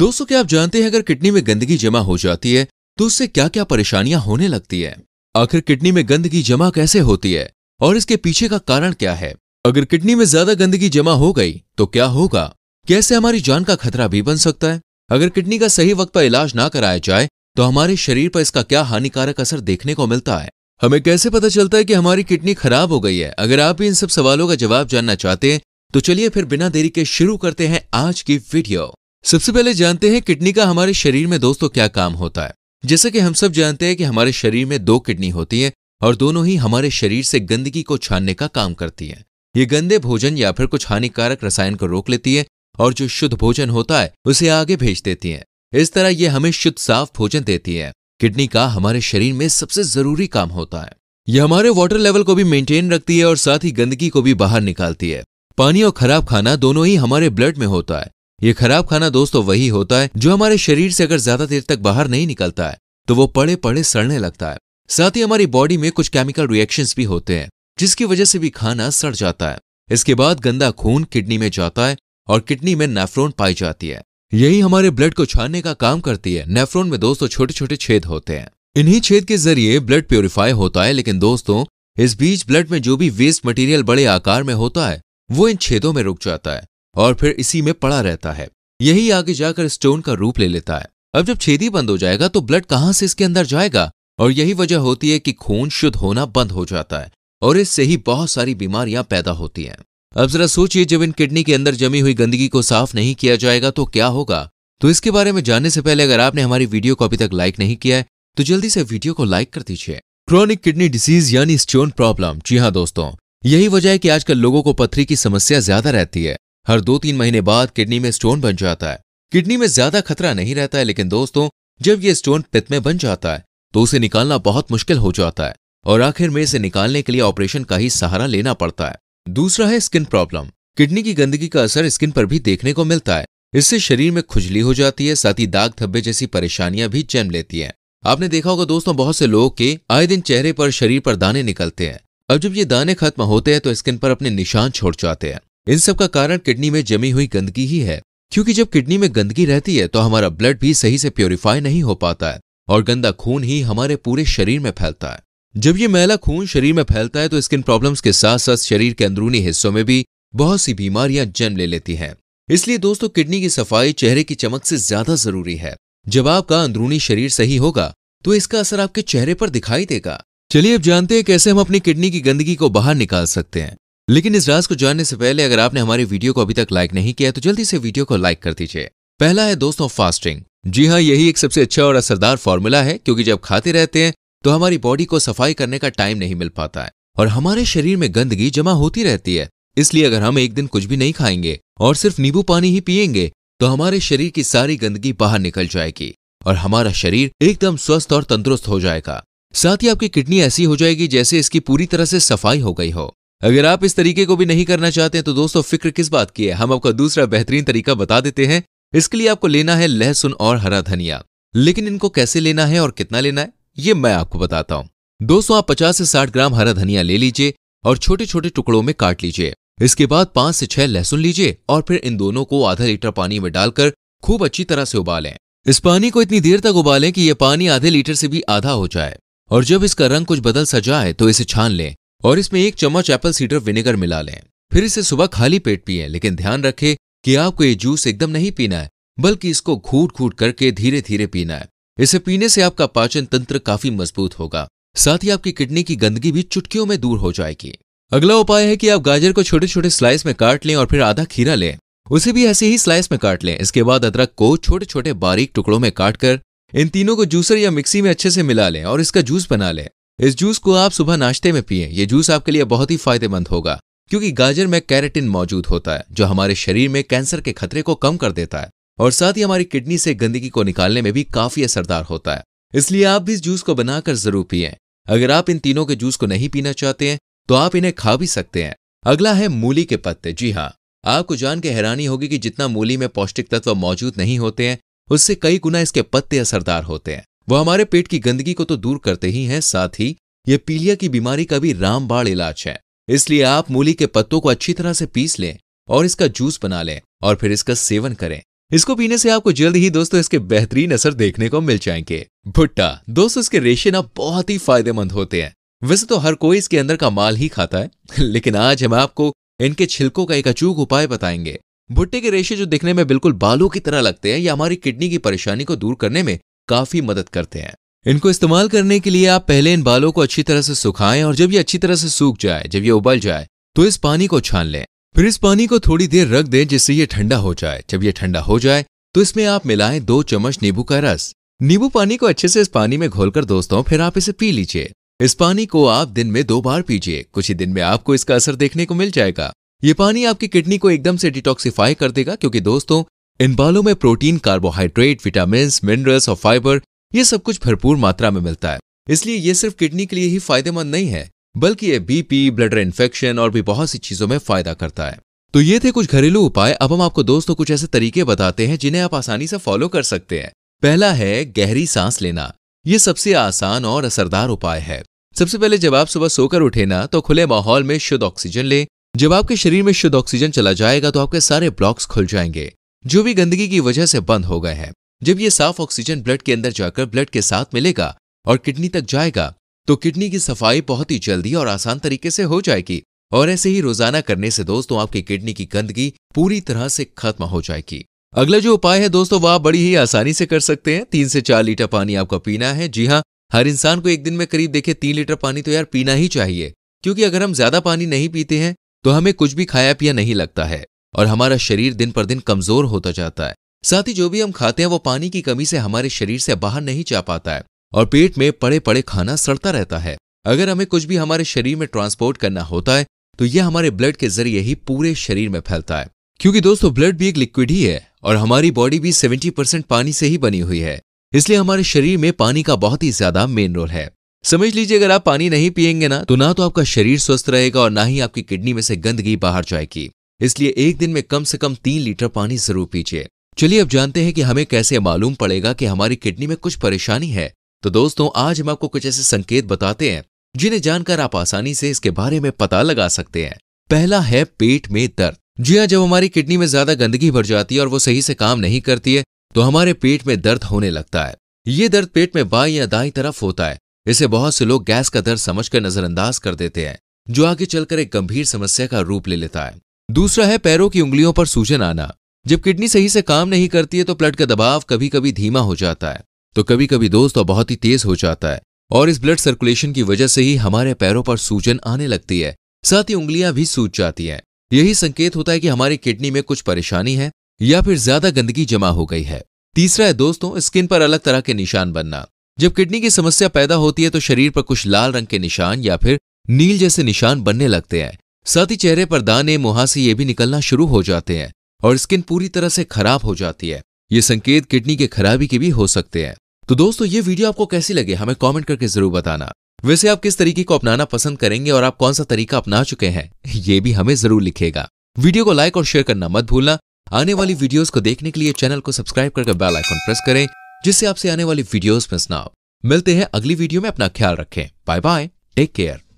दोस्तों क्या आप जानते हैं अगर किडनी में गंदगी जमा हो जाती है तो उससे क्या क्या परेशानियां होने लगती है आखिर किडनी में गंदगी जमा कैसे होती है और इसके पीछे का कारण क्या है अगर किडनी में ज्यादा गंदगी जमा हो गई तो क्या होगा कैसे हमारी जान का खतरा भी बन सकता है अगर किडनी का सही वक्त पर इलाज ना कराया जाए तो हमारे शरीर पर इसका क्या हानिकारक असर देखने को मिलता है हमें कैसे पता चलता है कि हमारी किडनी खराब हो गई है अगर आप भी इन सब सवालों का जवाब जानना चाहते हैं तो चलिए फिर बिना देरी के शुरू करते हैं आज की वीडियो सबसे पहले जानते हैं किडनी का हमारे शरीर में दोस्तों क्या काम होता है जैसा कि हम सब जानते हैं कि हमारे शरीर में दो किडनी होती हैं और दोनों ही हमारे शरीर से गंदगी को छानने का काम करती हैं ये गंदे भोजन या फिर कुछ हानिकारक रसायन को रोक लेती है और जो शुद्ध भोजन होता है उसे आगे भेज देती है इस तरह ये हमें शुद्ध साफ भोजन देती है किडनी का हमारे शरीर में सबसे जरूरी काम होता है यह हमारे वाटर लेवल को भी मेंटेन रखती है और साथ ही गंदगी को भी बाहर निकालती है पानी और खराब खाना दोनों ही हमारे ब्लड में होता है ये खराब खाना दोस्तों वही होता है जो हमारे शरीर से अगर ज्यादा देर तक बाहर नहीं निकलता है तो वो पड़े पड़े सड़ने लगता है साथ ही हमारी बॉडी में कुछ केमिकल रिएक्शंस भी होते हैं जिसकी वजह से भी खाना सड़ जाता है इसके बाद गंदा खून किडनी में जाता है और किडनी में नेफ्रोन पाई जाती है यही हमारे ब्लड को छानने का काम करती है नेफ्रोन में दोस्तों छोटे छोटे छेद होते हैं इन्हीं छेद के जरिए ब्लड प्योरीफाई होता है लेकिन दोस्तों इस बीच ब्लड में जो भी वेस्ट मटेरियल बड़े आकार में होता है वो इन छेदों में रुक जाता है और फिर इसी में पड़ा रहता है यही आगे जाकर स्टोन का रूप ले लेता है अब जब छेदी बंद हो जाएगा तो ब्लड कहां से इसके अंदर जाएगा और यही वजह होती है कि खून शुद्ध होना बंद हो जाता है और इससे ही बहुत सारी बीमारियां पैदा होती हैं अब जरा सोचिए जब इन किडनी के अंदर जमी हुई गंदगी को साफ नहीं किया जाएगा तो क्या होगा तो इसके बारे में जानने से पहले अगर आपने हमारी वीडियो को अभी तक लाइक नहीं किया है तो जल्दी से वीडियो को लाइक कर दीजिए क्रॉनिक किडनी डिसीज यानी स्टोन प्रॉब्लम जी हाँ दोस्तों यही वजह है कि आजकल लोगों को पथरी की समस्या ज्यादा रहती है हर दो तीन महीने बाद किडनी में स्टोन बन जाता है किडनी में ज्यादा खतरा नहीं रहता है लेकिन दोस्तों जब ये स्टोन पित्त में बन जाता है तो उसे निकालना बहुत मुश्किल हो जाता है और आखिर में इसे निकालने के लिए ऑपरेशन का ही सहारा लेना पड़ता है दूसरा है स्किन प्रॉब्लम किडनी की गंदगी का असर स्किन पर भी देखने को मिलता है इससे शरीर में खुजली हो जाती है साथ ही दाग धब्बे जैसी परेशानियां भी जन्म लेती हैं आपने देखा होगा दोस्तों बहुत से लोग के आए दिन चेहरे पर शरीर पर दाने निकलते हैं अब जब ये दाने खत्म होते हैं तो स्किन पर अपने निशान छोड़ जाते हैं इन सब का कारण किडनी में जमी हुई गंदगी ही है क्योंकि जब किडनी में गंदगी रहती है तो हमारा ब्लड भी सही से प्योरीफाई नहीं हो पाता है और गंदा खून ही हमारे पूरे शरीर में फैलता है जब ये मैला खून शरीर में फैलता है तो स्किन प्रॉब्लम्स के साथ साथ शरीर के अंदरूनी हिस्सों में भी बहुत सी बीमारियां जन्म ले लेती हैं इसलिए दोस्तों किडनी की सफाई चेहरे की चमक से ज्यादा जरूरी है जब आपका अंदरूनी शरीर सही होगा तो इसका असर आपके चेहरे पर दिखाई देगा चलिए अब जानते हैं कैसे हम अपनी किडनी की गंदगी को बाहर निकाल सकते हैं लेकिन इस राज को जानने से पहले अगर आपने हमारी वीडियो को अभी तक लाइक नहीं किया तो जल्दी से वीडियो को लाइक कर दीजिए पहला है दोस्तों फास्टिंग जी हाँ यही एक सबसे अच्छा और असरदार फॉर्मूला है क्योंकि जब खाते रहते हैं तो हमारी बॉडी को सफाई करने का टाइम नहीं मिल पाता है और हमारे शरीर में गंदगी जमा होती रहती है इसलिए अगर हम एक दिन कुछ भी नहीं खाएंगे और सिर्फ नींबू पानी ही पियेंगे तो हमारे शरीर की सारी गंदगी बाहर निकल जाएगी और हमारा शरीर एकदम स्वस्थ और तंदुरुस्त हो जाएगा साथ ही आपकी किडनी ऐसी हो जाएगी जैसे इसकी पूरी तरह से सफाई हो गई हो अगर आप इस तरीके को भी नहीं करना चाहते हैं तो दोस्तों फिक्र किस बात की है हम आपका दूसरा बेहतरीन तरीका बता देते हैं इसके लिए आपको लेना है लहसुन और हरा धनिया लेकिन इनको कैसे लेना है और कितना लेना है ये मैं आपको बताता हूँ दोस्तों आप 50 से 60 ग्राम हरा धनिया ले लीजिए और छोटे छोटे टुकड़ों में काट लीजिए इसके बाद पांच से छह लहसुन लीजिए और फिर इन दोनों को आधा लीटर पानी में डालकर खूब अच्छी तरह से उबालें इस पानी को इतनी देर तक उबालें कि यह पानी आधे लीटर से भी आधा हो जाए और जब इसका रंग कुछ बदल सा जाए तो इसे छान लें और इसमें एक चम्मच एप्पल सीडर विनेगर मिला लें फिर इसे सुबह खाली पेट पिए लेकिन ध्यान रखें कि आपको ये जूस एकदम नहीं पीना है बल्कि इसको घूट घूट करके धीरे धीरे पीना है इसे पीने से आपका पाचन तंत्र काफी मजबूत होगा साथ ही आपकी किडनी की गंदगी भी चुटकियों में दूर हो जाएगी अगला उपाय है कि आप गाजर को छोटे छोटे स्लाइस में काट लें और फिर आधा खीरा लें उसे भी ऐसे ही स्लाइस में काट लें इसके बाद अदरक को छोटे छोटे बारीक टुकड़ों में काट कर इन तीनों को जूसर या मिक्सी में अच्छे से मिला लें और इसका जूस बना लें इस जूस को आप सुबह नाश्ते में पिए ये जूस आपके लिए बहुत ही फायदेमंद होगा क्योंकि गाजर में कैरेटिन मौजूद होता है जो हमारे शरीर में कैंसर के खतरे को कम कर देता है और साथ ही हमारी किडनी से गंदगी को निकालने में भी काफी असरदार होता है इसलिए आप भी इस जूस को बनाकर जरूर पिए अगर आप इन तीनों के जूस को नहीं पीना चाहते हैं तो आप इन्हें खा भी सकते हैं अगला है मूली के पत्ते जी हाँ आपको जान के हैरानी होगी कि जितना मूली में पौष्टिक तत्व मौजूद नहीं होते हैं उससे कई गुना इसके पत्ते असरदार होते हैं वह हमारे पेट की गंदगी को तो दूर करते ही हैं साथ ही यह पीलिया की बीमारी का भी रामबाण इलाज है इसलिए आप मूली के पत्तों को अच्छी तरह से पीस लें और इसका जूस बना लें और फिर इसका सेवन करें इसको पीने से आपको जल्द ही दोस्तों इसके बेहतरीन असर देखने को मिल जाएंगे भुट्टा दोस्तों इसके रेशे ना बहुत ही फायदेमंद होते हैं वैसे तो हर कोई इसके अंदर का माल ही खाता है लेकिन आज हम आपको इनके छिलकों का एक अचूक उपाय बताएंगे भुट्टे के रेशे जो दिखने में बिल्कुल बालों की तरह लगते हैं या हमारी किडनी की परेशानी को दूर करने में काफी मदद करते हैं इनको इस्तेमाल करने के लिए आप पहले इन बालों को अच्छी तरह से सुखाएं और जब ये अच्छी तरह से सूख जाए जब ये उबल जाए तो इस पानी को छान लें फिर इस पानी को थोड़ी देर रख दें जिससे ये ठंडा हो जाए जब ये ठंडा हो जाए तो इसमें आप मिलाएं दो चम्मच नींबू का रस नींबू पानी को अच्छे से इस पानी में घोलकर दोस्तों फिर आप इसे पी लीजिए इस पानी को आप दिन में दो बार पीजिए कुछ ही दिन में आपको इसका असर देखने को मिल जाएगा ये पानी आपकी किडनी को एकदम से डिटॉक्सिफाई कर देगा क्योंकि दोस्तों इन बालों में प्रोटीन कार्बोहाइड्रेट विटामिन मिनरल्स और फाइबर ये सब कुछ भरपूर मात्रा में मिलता है इसलिए ये सिर्फ किडनी के लिए ही फायदेमंद नहीं है बल्कि ये बीपी ब्लडर इन्फेक्शन और भी बहुत सी चीजों में फायदा करता है तो ये थे कुछ घरेलू उपाय अब हम आपको दोस्तों कुछ ऐसे तरीके बताते हैं जिन्हें आप आसानी से फॉलो कर सकते हैं पहला है गहरी सांस लेना ये सबसे आसान और असरदार उपाय है सबसे पहले जब आप सुबह सोकर उठे ना तो खुले माहौल में शुद्ध ऑक्सीजन लें जब आपके शरीर में शुद्ध ऑक्सीजन चला जाएगा तो आपके सारे ब्लॉक्स खुल जाएंगे जो भी गंदगी की वजह से बंद हो गए हैं जब ये साफ ऑक्सीजन ब्लड के अंदर जाकर ब्लड के साथ मिलेगा और किडनी तक जाएगा तो किडनी की सफाई बहुत ही जल्दी और आसान तरीके से हो जाएगी और ऐसे ही रोजाना करने से दोस्तों आपकी किडनी की गंदगी पूरी तरह से खत्म हो जाएगी अगला जो उपाय है दोस्तों वह आप बड़ी ही आसानी से कर सकते हैं तीन से चार लीटर पानी आपका पीना है जी हाँ हर इंसान को एक दिन में करीब देखिए तीन लीटर पानी तो यार पीना ही चाहिए क्योंकि अगर हम ज्यादा पानी नहीं पीते हैं तो हमें कुछ भी खाया पिया नहीं लगता है और हमारा शरीर दिन पर दिन कमजोर होता जाता है साथ ही जो भी हम खाते हैं वो पानी की कमी से हमारे शरीर से बाहर नहीं जा पाता है और पेट में पड़े पड़े खाना सड़ता रहता है अगर हमें कुछ भी हमारे शरीर में ट्रांसपोर्ट करना होता है तो यह हमारे ब्लड के जरिए ही पूरे शरीर में फैलता है क्योंकि दोस्तों ब्लड भी एक लिक्विड ही है और हमारी बॉडी भी 70% पानी से ही बनी हुई है इसलिए हमारे शरीर में पानी का बहुत ही ज्यादा मेन रोल है समझ लीजिए अगर आप पानी नहीं पियेंगे ना तो ना तो आपका शरीर स्वस्थ रहेगा और ना ही आपकी किडनी में से गंदगी बाहर जाएगी इसलिए एक दिन में कम से कम तीन लीटर पानी जरूर पीजिए चलिए अब जानते हैं कि हमें कैसे मालूम पड़ेगा कि हमारी किडनी में कुछ परेशानी है तो दोस्तों आज हम आपको कुछ ऐसे संकेत बताते हैं जिन्हें जानकर आप आसानी से इसके बारे में पता लगा सकते हैं पहला है पेट में दर्द जी हाँ जब हमारी किडनी में ज्यादा गंदगी भर जाती है और वो सही से काम नहीं करती है तो हमारे पेट में दर्द होने लगता है ये दर्द पेट में बाई या दाई तरफ होता है इसे बहुत से लोग गैस का दर्द समझकर नजरअंदाज कर देते हैं जो आगे चलकर एक गंभीर समस्या का रूप ले लेता है दूसरा है पैरों की उंगलियों पर सूजन आना जब किडनी सही से काम नहीं करती है तो ब्लड का दबाव कभी कभी धीमा हो जाता है तो कभी कभी दोस्त और बहुत ही तेज हो जाता है और इस ब्लड सर्कुलेशन की वजह से ही हमारे पैरों पर सूजन आने लगती है साथ ही उंगलियां भी सूज जाती हैं यही संकेत होता है कि हमारी किडनी में कुछ परेशानी है या फिर ज्यादा गंदगी जमा हो गई है तीसरा है दोस्तों स्किन पर अलग तरह के निशान बनना जब किडनी की समस्या पैदा होती है तो शरीर पर कुछ लाल रंग के निशान या फिर नील जैसे निशान बनने लगते हैं साथ ही चेहरे पर दाने मुहा ये भी निकलना शुरू हो जाते हैं और स्किन पूरी तरह से खराब हो जाती है ये संकेत किडनी के खराबी के भी हो सकते हैं तो दोस्तों ये वीडियो आपको कैसी लगे हमें कॉमेंट करके जरूर बताना वैसे आप किस तरीके को अपनाना पसंद करेंगे और आप कौन सा तरीका अपना चुके हैं ये भी हमें जरूर लिखेगा वीडियो को लाइक और शेयर करना मत भूलना आने वाली वीडियोस को देखने के लिए चैनल को सब्सक्राइब करके बेल आइकन प्रेस करें जिससे आपसे आने वाली वीडियोस मिस ना हो मिलते हैं अगली वीडियो में अपना ख्याल रखें बाय बाय टेक केयर